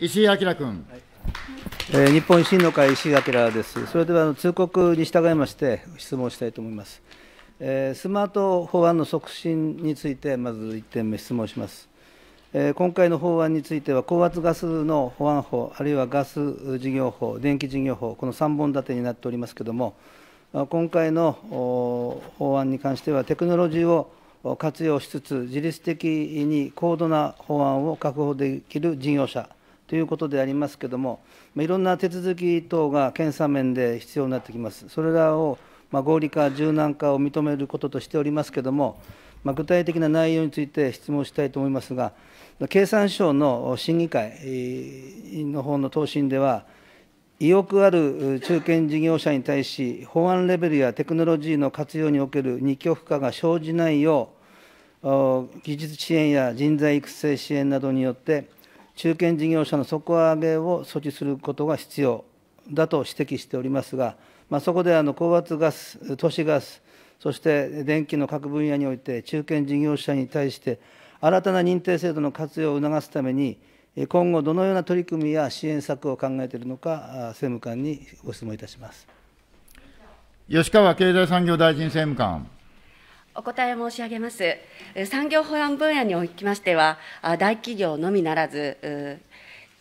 石井明君。はいえー、日本維新の会、石井明です。それでは通告に従いまして、質問したいと思います。えー、スマート法案の促進について、まず1点目、質問します。え今回の法案については、高圧ガスの保安法、あるいはガス事業法、電気事業法、この3本立てになっておりますけれども、今回の法案に関しては、テクノロジーを活用しつつ、自律的に高度な法案を確保できる事業者、ということでありますけども、まいろんな手続き等が検査面で必要になってきます。それらをま合理化、柔軟化を認めることとしておりますけども、ま具体的な内容について質問したいと思いますが、経産省の審議会の方の答申では、意欲ある中堅事業者に対し、法案レベルやテクノロジーの活用における二極化が生じないよう、技術支援や人材育成支援などによって、中堅事業者の底上げを措置することが必要だと指摘しておりますが、まあ、そこであの高圧ガス、都市ガス、そして電気の各分野において、中堅事業者に対して、新たな認定制度の活用を促すために、今後、どのような取り組みや支援策を考えているのか、政務官にご質問いたします吉川経済産業大臣政務官。お答え申し上げます。産業保安分野におきましては、大企業のみならず、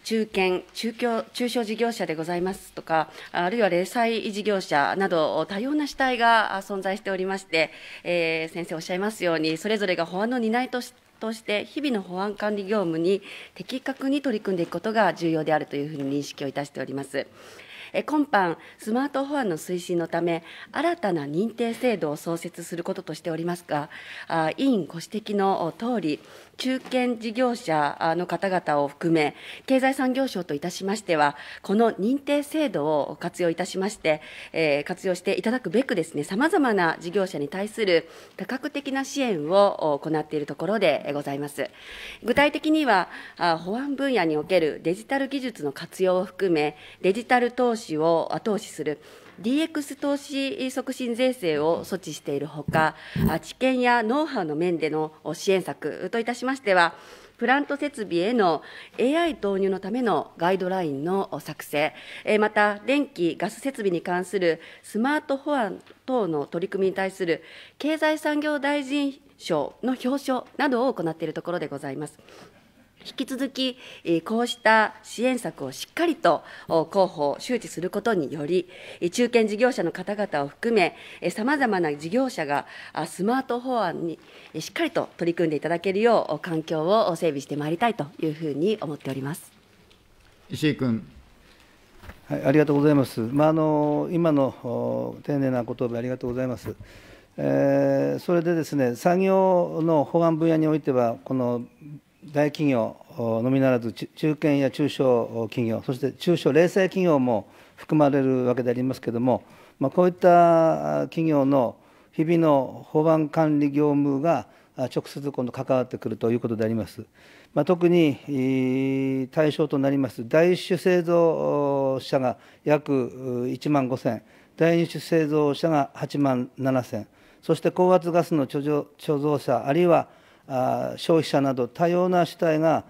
中堅、中小中小事業者でございますとか、あるいは零細事業者など、多様な主体が存在しておりまして、えー、先生おっしゃいますように、それぞれが保安の担いとしとして日々の保安管理業務に的確に取り組んでいくことが重要であるというふうに認識をいたしております。え今般スマートフォンの推進のため新たな認定制度を創設することとしておりますがあ委員ご指摘のとおり中堅事業者の方々を含め、経済産業省といたしましては、この認定制度を活用いたしまして、えー、活用していただくべくですね、さまざまな事業者に対する多角的な支援を行っているところでございます。具体的には、保安分野におけるデジタル技術の活用を含め、デジタル投資を後押しする、DX 投資促進税制を措置しているほか、知見やノウハウの面での支援策といたしましては、プラント設備への AI 投入のためのガイドラインの作成、また電気・ガス設備に関するスマート保安等の取り組みに対する経済産業大臣賞の表彰などを行っているところでございます。引き続き、こうした支援策をしっかりと広報、周知することにより、中堅事業者の方々を含め、さまざまな事業者がスマート法案にしっかりと取り組んでいただけるよう、環境を整備してまいりたいというふうに思っております石井君。はい、ありがとうございます。まあ、あの今の丁寧な答弁ありがとうございます。えー、それでですね、産業の法案分野においては、この大企業のみならず中堅や中小企業そして中小零細企業も含まれるわけでありますけれども、まあ、こういった企業の日々の法案管理業務が直接今度関わってくるということであります。まあ、特に対象となります第一種製造者が約1万5000第二種製造者が8万7000そして高圧ガスの貯蔵者あるいは消費者など多様な主体が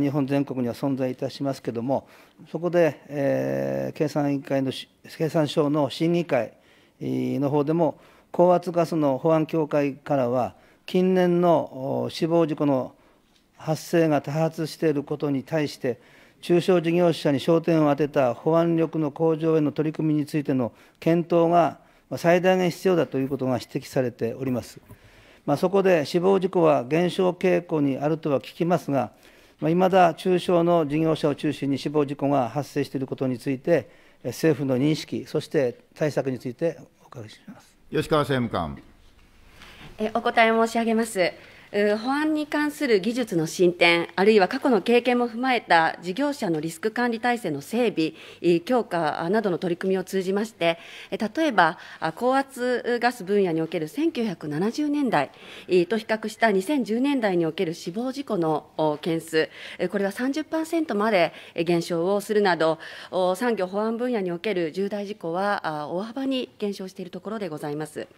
日本全国には存在いたしますけどもそこで、えー、経産委員会の経産省の審議会の方でも高圧ガスの保安協会からは近年の死亡事故の発生が多発していることに対して中小事業者に焦点を当てた保安力の向上への取り組みについての検討が最大限必要だということが指摘されております。まあ、そこで死亡事故は減少傾向にあるとは聞きますが、まあ、未だ中小の事業者を中心に死亡事故が発生していることについて、政府の認識、そして対策についてお伺いします吉川政務官。えお答え申し上げます。保安に関する技術の進展、あるいは過去の経験も踏まえた事業者のリスク管理体制の整備、強化などの取り組みを通じまして、例えば高圧ガス分野における1970年代と比較した2010年代における死亡事故の件数、これは30%まで減少をするなど、産業保安分野における重大事故は大幅に減少しているところでございます。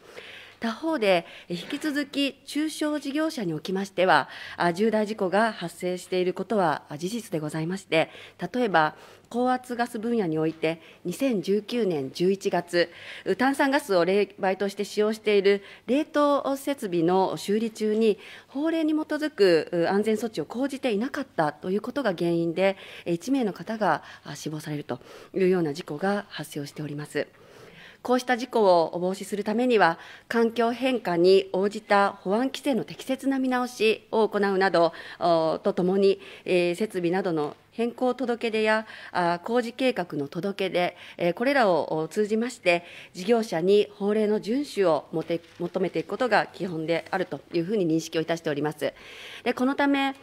他方で引き続き中小事業者におきましては重大事故が発生していることは事実でございまして例えば高圧ガス分野において2019年11月炭酸ガスを冷媒として使用している冷凍設備の修理中に法令に基づく安全措置を講じていなかったということが原因で1名の方が死亡されるというような事故が発生をしております。こうした事故を防止するためには、環境変化に応じた保安規制の適切な見直しを行うなどとともに、えー、設備などの変更届出や工事計画の届け出、これらを通じまして、事業者に法令の遵守を求めていくことが基本であるというふうに認識をいたしております。でこのため、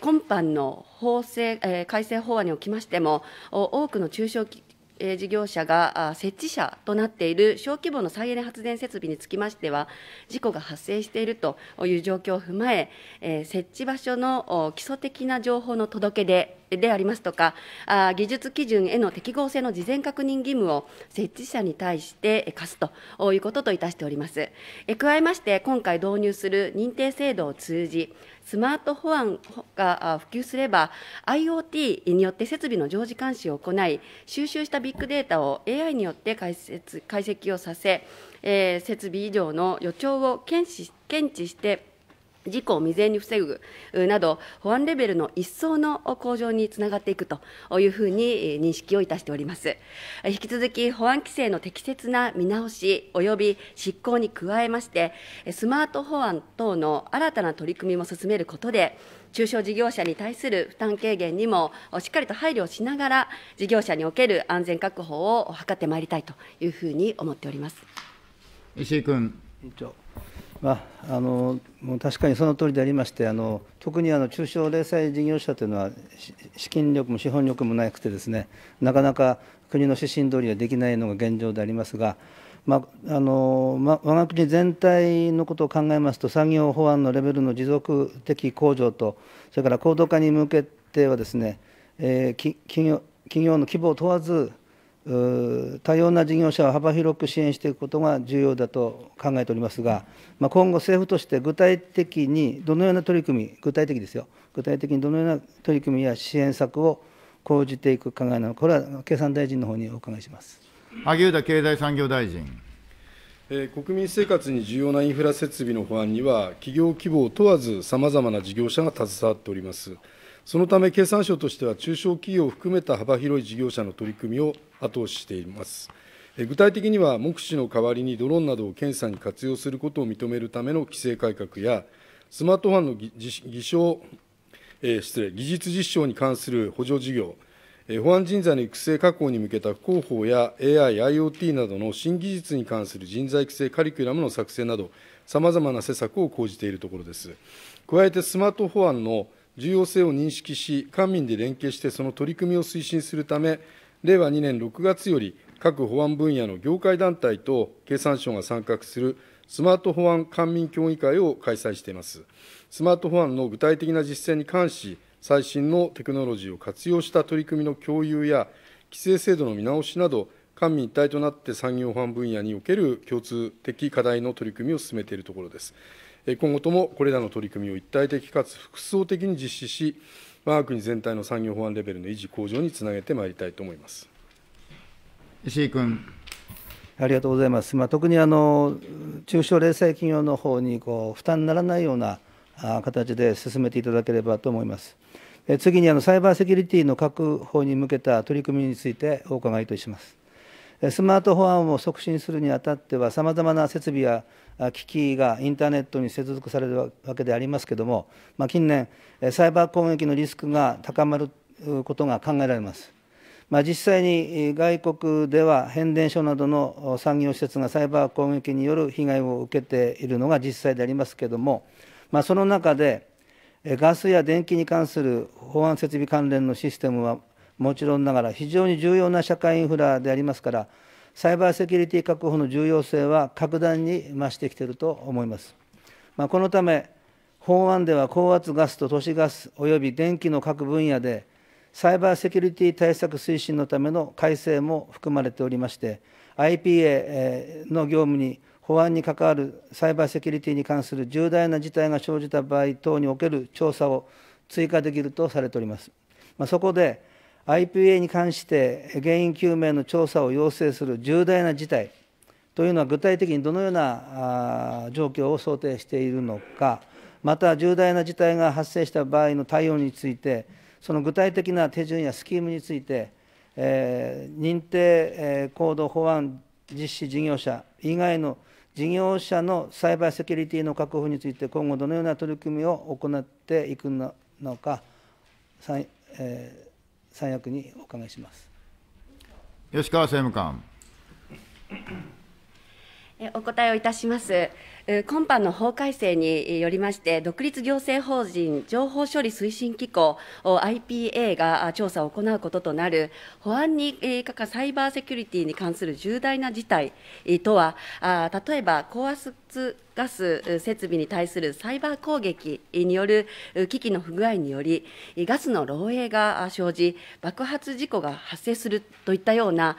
今般の法制改正法案におきましても、多くの中小企え事業者が設置者となっている小規模の再エネ発電設備につきましては、事故が発生しているという状況を踏まえ、え設置場所の基礎的な情報の届け出でありますとか、あ技術基準への適合性の事前確認義務を設置者に対して課すということといたしております。え加えまして、今回導入する認定制度を通じ、スマート保安が普及すれば、IoT によって設備の常時監視を行い、収集したビッグデータを AI によって解説解析をさせ、え設備以上の予兆を検知検知して、事故を未然に防ぐなど、保安レベルの一層の向上につながっていくというふうに認識をいたしております。引き続き、保安規制の適切な見直し及び執行に加えまして、スマート保安等の新たな取り組みも進めることで、中小事業者に対する負担軽減にもしっかりと配慮しながら、事業者における安全確保を図ってまいりたいというふうに思っております。石井君。委員長まあ、あの確かにその通りでありましてあの特にあの中小零細事業者というのは資金力も資本力もなくてですねなかなか国の指針通りはできないのが現状でありますが、まああのま、我が国全体のことを考えますと産業法案のレベルの持続的向上とそれから高度化に向けてはですね、えー、企業企業の規模を問わず多様な事業者を幅広く支援していくことが重要だと考えておりますが、まあ、今後、政府として具体的にどのような取り組み、具体的ですよ、具体的にどのような取り組みや支援策を講じていく考えなのか、これは経産大臣の方にお伺いします萩生田経済産業大臣。国民生活に重要なインフラ設備の保安には、企業規模を問わず、さまざまな事業者が携わっております。そのため、経産省としては中小企業を含めた幅広い事業者の取り組みを後押ししています。具体的には、目視の代わりにドローンなどを検査に活用することを認めるための規制改革や、スマートフォンの偽証、えー、失礼、技術実証に関する補助事業、えー、保安人材の育成確保に向けた広報や AI、IoT などの新技術に関する人材育成カリキュラムの作成など、さまざまな施策を講じているところです。加えてスマートフォンの重要性を認識し、官民で連携してその取り組みを推進するため、令和2年6月より、各保安分野の業界団体と経産省が参画するスマート保安官民協議会を開催しています。スマート保安の具体的な実践に関し、最新のテクノロジーを活用した取り組みの共有や、規制制度の見直しなど、官民一体となって産業保安分野における共通的課題の取り組みを進めているところです。今後ともこれらの取り組みを一体的かつ複層的に実施し、我が国全体の産業保安レベルの維持向上につなげてまいりたいと思います石井君。ありがとうございます、まあ、特にあの中小零細企業の方にこう負担にならないような形で進めていただければと思います。次にあのサイバーセキュリティの確保に向けた取り組みについてお伺いとします。スマートフォンを促進するにあたっては、さまざまな設備や機器がインターネットに接続されるわけでありますけども、まあ、近年サイバー攻撃のリスクが高まることが考えられます。まあ、実際に外国では変電所などの産業施設がサイバー攻撃による被害を受けているのが実際でありますけれども、まあ、その中でガスや電気に関する法案設備関連のシステムはもちろんながら非常に重要な社会インフラでありますからサイバーセキュリティ確保の重要性は格段に増してきていると思います。まあ、このため、法案では高圧ガスと都市ガスおよび電気の各分野で、サイバーセキュリティ対策推進のための改正も含まれておりまして、IPA の業務に法案に関わるサイバーセキュリティに関する重大な事態が生じた場合等における調査を追加できるとされております。まあ、そこで IPA に関して原因究明の調査を要請する重大な事態というのは具体的にどのような状況を想定しているのかまた重大な事態が発生した場合の対応についてその具体的な手順やスキームについて、えー、認定、え行動法案実施事業者以外の事業者のサイバーセキュリティの確保について今後どのような取り組みを行っていくのか、えー三役にお伺いします吉川政務官。お答えをいたします。今般の法改正によりまして、独立行政法人情報処理推進機構 IPA が調査を行うこととなる保安にかかサイバーセキュリティに関する重大な事態とは、例えば高圧ガス設備に対するサイバー攻撃による機器の不具合により、ガスの漏洩が生じ、爆発事故が発生するといったような、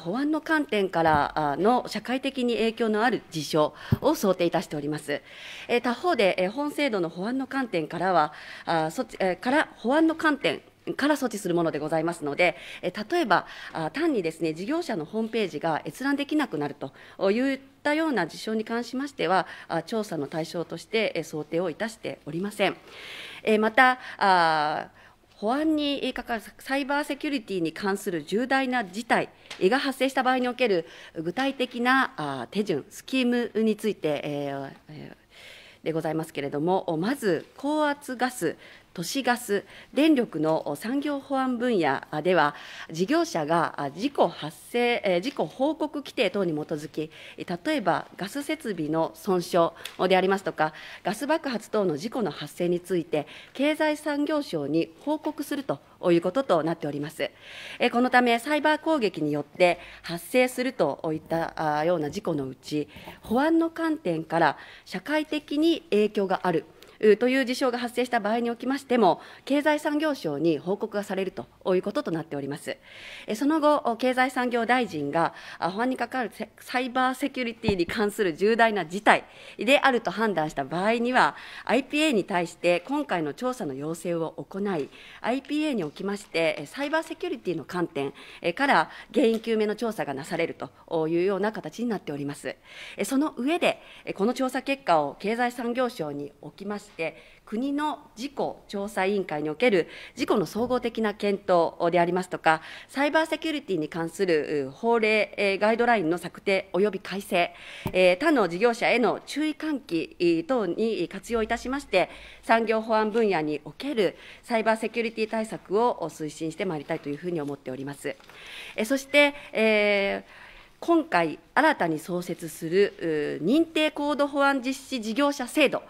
保安の観点からの社会的に影響のある事象を想定いたしております。え他方で、え本制度の保安の観点からは、あそえから保安の観点から措置するものでございますので、例えば、単にですね、事業者のホームページが閲覧できなくなるといったような事象に関しましては、調査の対象として想定をいたしておりません。また、保安に関わるサイバーセキュリティに関する重大な事態が発生した場合における具体的な手順、スキームについて、えでございますけれども、まず高圧ガス都市ガス、電力の産業保安分野では、事業者が事故発生、事故報告規定等に基づき、例えばガス設備の損傷でありますとか、ガス爆発等の事故の発生について、経済産業省に報告するということとなっております。このため、サイバー攻撃によって発生するといったような事故のうち、保安の観点から社会的に影響がある。という事象が発生した場合におきましても、経済産業省に報告がされるということとなっております。その後、経済産業大臣が法案に関わるサイバーセキュリティに関する重大な事態であると判断した場合には、IPA に対して今回の調査の要請を行い、IPA におきまして、サイバーセキュリティの観点から原因究明の調査がなされるというような形になっております。その上で、この調査結果を経済産業省におきましして国の事故調査委員会における事故の総合的な検討でありますとかサイバーセキュリティに関する法令ガイドラインの策定及び改正他の事業者への注意喚起等に活用いたしまして産業保安分野におけるサイバーセキュリティ対策を推進してまいりたいというふうに思っております。そして、えー今回新たに創設する認定高度保安実施事業者制度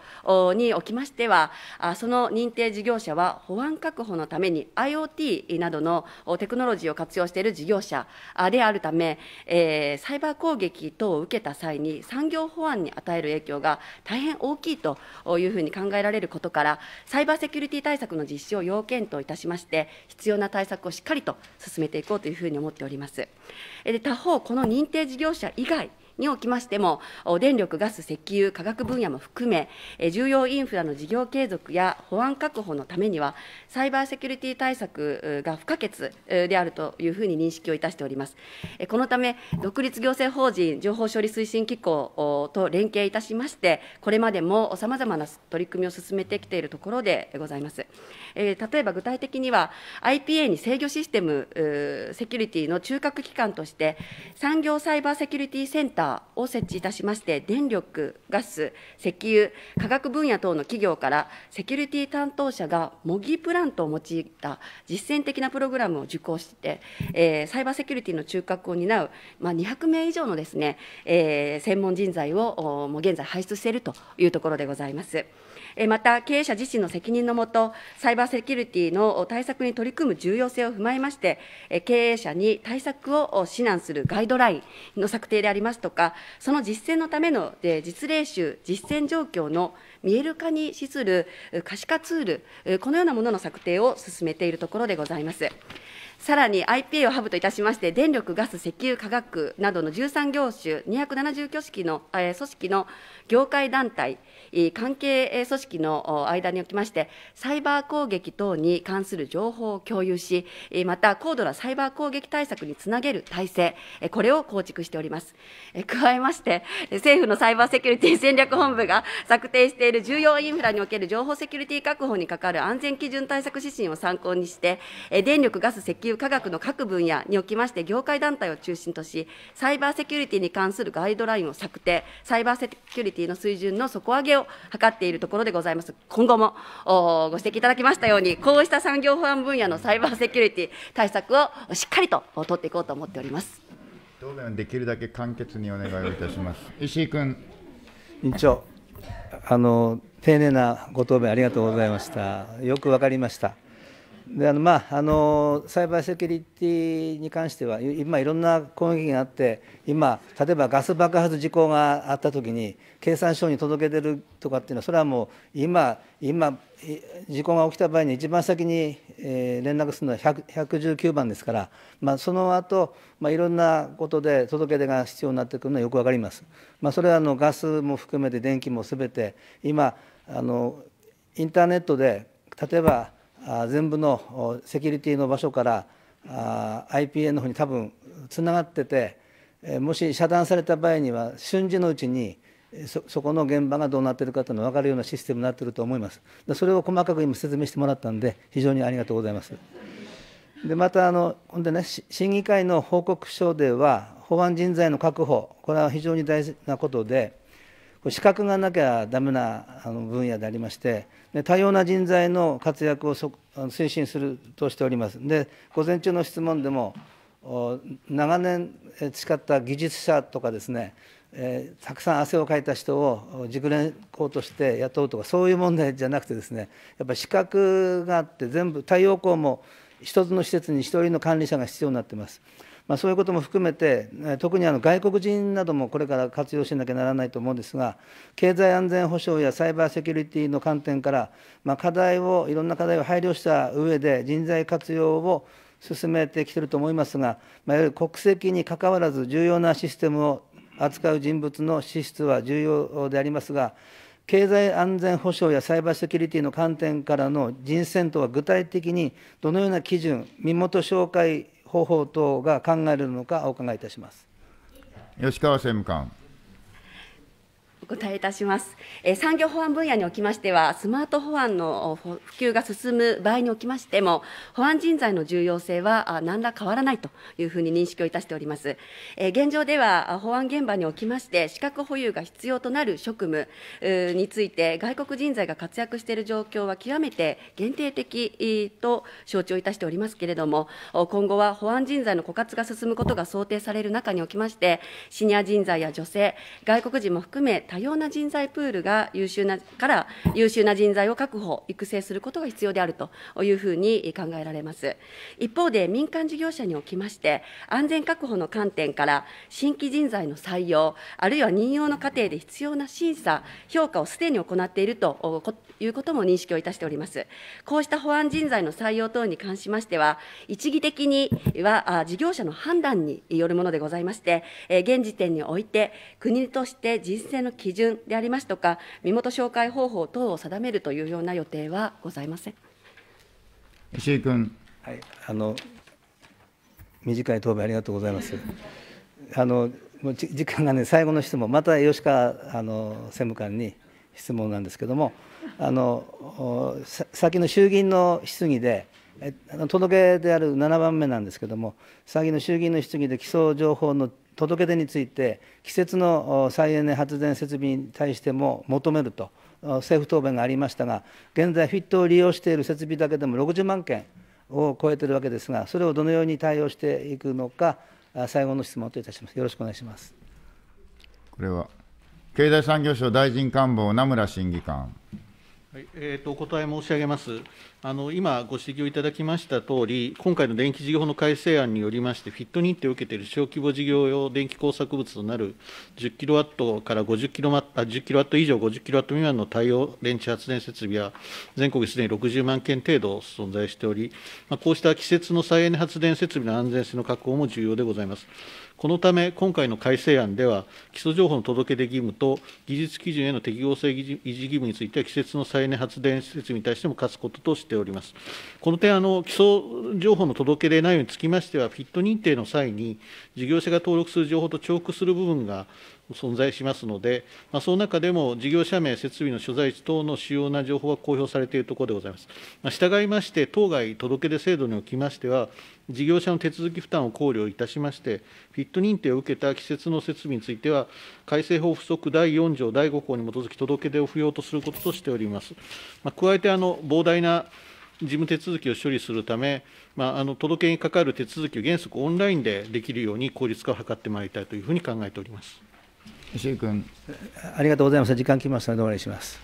におきましては、その認定事業者は保安確保のために IoT などのテクノロジーを活用している事業者であるため、サイバー攻撃等を受けた際に産業保安に与える影響が大変大きいというふうに考えられることから、サイバーセキュリティ対策の実施を要件といたしまして、必要な対策をしっかりと進めていこうというふうに思っております。で他方この認認定事業者以外におきましても、電力、ガス、石油、化学分野も含め、重要インフラの事業継続や保安確保のためには、サイバーセキュリティ対策が不可欠であるというふうに認識をいたしております。このため、独立行政法人情報処理推進機構と連携いたしまして、これまでもさまざまな取り組みを進めてきているところでございます。例えば具体的には、IPA に制御システムセキュリティの中核機関として、産業サイバーセキュリティセンターターを設置いたしまして、電力、ガス、石油、化学分野等の企業から、セキュリティ担当者が模擬プラントを用いた実践的なプログラムを受講して、えー、サイバーセキュリティの中核を担う、まあ、200名以上のですね、えー、専門人材をもう現在輩出しているというところでございます。また、経営者自身の責任のもと、サイバーセキュリティの対策に取り組む重要性を踏まえまして、経営者に対策を指南するガイドラインの策定でありますとか、その実践のための実例集、実践状況の見える化に資する可視化ツール、このようなものの策定を進めているところでございます。さらに IPA をハブといたしまして、電力、ガス、石油、化学などの13業種、2 7 0挙式の、え組織の業界団体、関係組織の間におきまして、サイバー攻撃等に関する情報を共有し、また高度なサイバー攻撃対策につなげる体制、これを構築しております。加えまして、政府のサイバーセキュリティ戦略本部が策定している重要インフラにおける情報セキュリティ確保にかかる安全基準対策指針を参考にして、電力、ガス、石油、化学の各分野におきまして、業界団体を中心とし、サイバーセキュリティに関するガイドラインを策定、サイバーセキュリティの水準の底上げを図っているところでございます。今後もご指摘いただきましたように、こうした産業保安分野のサイバーセキュリティ対策をしっかりと取っていこうと思っております。答弁できるだけ簡潔にお願いをいたします。石井君。委員長、あの丁寧なご答弁ありがとうございました。よくわかりました。であのまああのサイバーセキュリティに関しては今いろんな攻撃があって今例えばガス爆発事故があった時に経産省に届け出るとかっていうのはそれはもう今今事故が起きた場合に一番先に、え連絡するのは119番ですから、まあ、その後、まあいろんなことで届け出が必要になってくるのはよくわかります。まあ、それはあのガスも含めて電気も全て今あのインターネットで例えば全部のセキュリティの場所から IPN の方に多分つながっててもし遮断された場合には瞬時のうちにそそこの現場がどうなってるかというのが分かるようなシステムになってると思いますそれを細かく今説明してもらったんで非常にありがとうございますでまたあのほんでね審議会の報告書では法案人材の確保これは非常に大事なことで資格がなきゃダメな分野でありましてで多様な人材の活躍をそ推進するとしておりますで午前中の質問でも長年培った技術者とかですね、えー、たくさん汗をかいた人を熟練校として雇うとかそういう問題じゃなくてですねやっぱり資格があって全部太陽光も一つの施設に一人の管理者が必要になってます。まあ、そういうことも含めて、特にあの外国人などもこれから活用しなきゃならないと思うんですが、経済安全保障やサイバーセキュリティの観点から、まあ、課題を、いろんな課題を配慮した上で、人材活用を進めてきてると思いますが、まあ、より国籍にかかわらず、重要なシステムを扱う人物の資質は重要でありますが、経済安全保障やサイバーセキュリティの観点からの人選とは具体的にどのような基準、身元紹介方法等が考えるのかお伺いいたします吉川政務官答えいたします。え産業保安分野におきましては、スマート保安の普及が進む場合におきましても、保安人材の重要性は何ら変わらないというふうに認識をいたしております。え現状では、保安現場におきまして、資格保有が必要となる職務について、外国人材が活躍している状況は極めて限定的と承知をいたしておりますけれども、今後は保安人材の枯渇が進むことが想定される中におきまして、シニア人材や女性、外国人も含め多様な人材プールが優秀なから優秀な人材を確保、育成することが必要であるというふうに考えられます。一方で、民間事業者におきまして、安全確保の観点から、新規人材の採用、あるいは任用の過程で必要な審査、評価をすでに行っているということも認識をいたしております。こうした保安人材の採用等に関しましては、一義的には事業者の判断によるものでございまして、現時点において、国として人選の基基準でありますとか、身元紹介方法等を定めるというような予定はございません石井君。はい、あの短い答弁ありがとうございます。あのもう時間がね最後の質問また吉川あの専務官に質問なんですけどもあの先の衆議院の質疑で届けである7番目なんですけども先の衆議院の質疑で基礎情報の届け出について季節の再エネ発電設備に対しても求めると政府答弁がありましたが現在フィットを利用している設備だけでも60万件を超えているわけですがそれをどのように対応していくのか最後の質問といたしますよろしくお願いしますこれは経済産業省大臣官房名村審議官えーと、お答え申し上げます。あの今、ご指摘をいただきましたとおり、今回の電気事業法の改正案によりまして、フィット認定を受けている小規模事業用電気工作物となる10キロワットから50キロワット以上、50キロワット未満の太陽電池発電設備は、全国にすでに60万件程度存在しており、まあ、こうした季節の再エネ発電設備の安全性の確保も重要でございます。このため、今回の改正案では、基礎情報の届け出義務と技術基準への適合性維持義務については、季節の再燃発電施設に対しても課すこととしております。この点、あの基礎情報の届け出内容につきましては、フィット認定の際に、事業者が登録する情報と重複する部分が存在しますので、まあ、その中でも事業者名、設備の所在地等の主要な情報が公表されているところでございます。まあ、従いまして、当該届出制度におきましては、事業者の手続き負担を考慮いたしまして、フィット認定を受けた季節の設備については、改正法附則第4条第5項に基づき届出を不要とすることとしております。まあ、加えてあの膨大な事務手続きを処理するため、まあ、あの届けにかかる手続きを原則オンラインでできるように効率化を図ってまいりたいというふうに考えております。石井君ありがとうございます。時間きましたのでお願いします